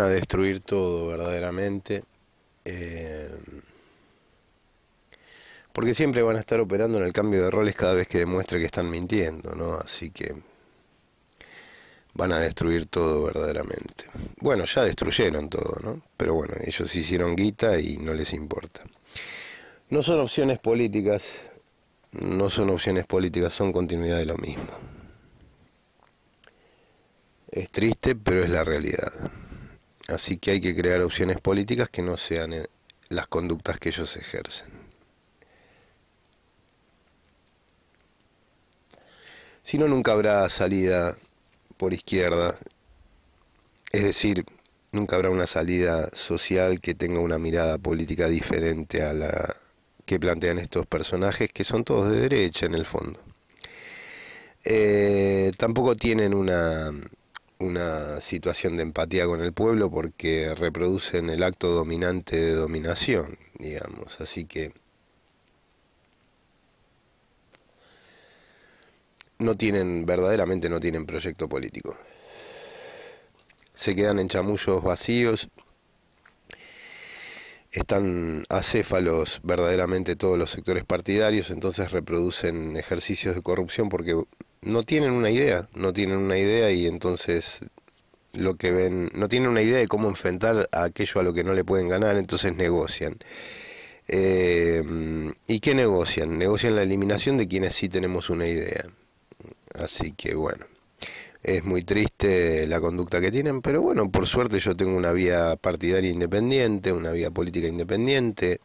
a destruir todo verdaderamente. Eh, porque siempre van a estar operando en el cambio de roles cada vez que demuestre que están mintiendo, ¿no? Así que van a destruir todo verdaderamente. Bueno, ya destruyeron todo, ¿no? Pero bueno, ellos hicieron guita y no les importa. No son opciones políticas, no son opciones políticas, son continuidad de lo mismo. Es triste, pero es la realidad. Así que hay que crear opciones políticas que no sean eh, las conductas que ellos ejercen. Si no, nunca habrá salida por izquierda. Es decir, nunca habrá una salida social que tenga una mirada política diferente a la que plantean estos personajes, que son todos de derecha en el fondo. Eh, tampoco tienen una una situación de empatía con el pueblo porque reproducen el acto dominante de dominación, digamos. Así que no tienen, verdaderamente no tienen proyecto político. Se quedan en chamullos vacíos, están acéfalos verdaderamente todos los sectores partidarios, entonces reproducen ejercicios de corrupción porque no tienen una idea, no tienen una idea y entonces lo que ven, no tienen una idea de cómo enfrentar a aquello a lo que no le pueden ganar, entonces negocian. Eh, ¿Y qué negocian? Negocian la eliminación de quienes sí tenemos una idea. Así que bueno, es muy triste la conducta que tienen, pero bueno, por suerte yo tengo una vía partidaria independiente, una vía política independiente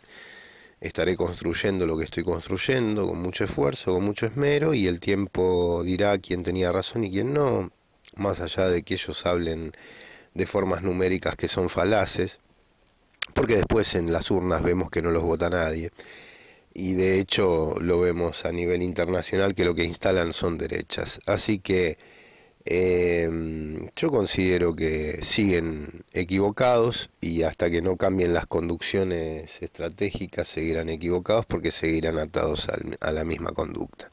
estaré construyendo lo que estoy construyendo con mucho esfuerzo, con mucho esmero y el tiempo dirá quién tenía razón y quién no, más allá de que ellos hablen de formas numéricas que son falaces, porque después en las urnas vemos que no los vota nadie. Y de hecho lo vemos a nivel internacional que lo que instalan son derechas. Así que Em, yo considero que siguen equivocados y hasta que no cambien las conducciones estratégicas seguirán equivocados porque seguirán atados a la misma conducta.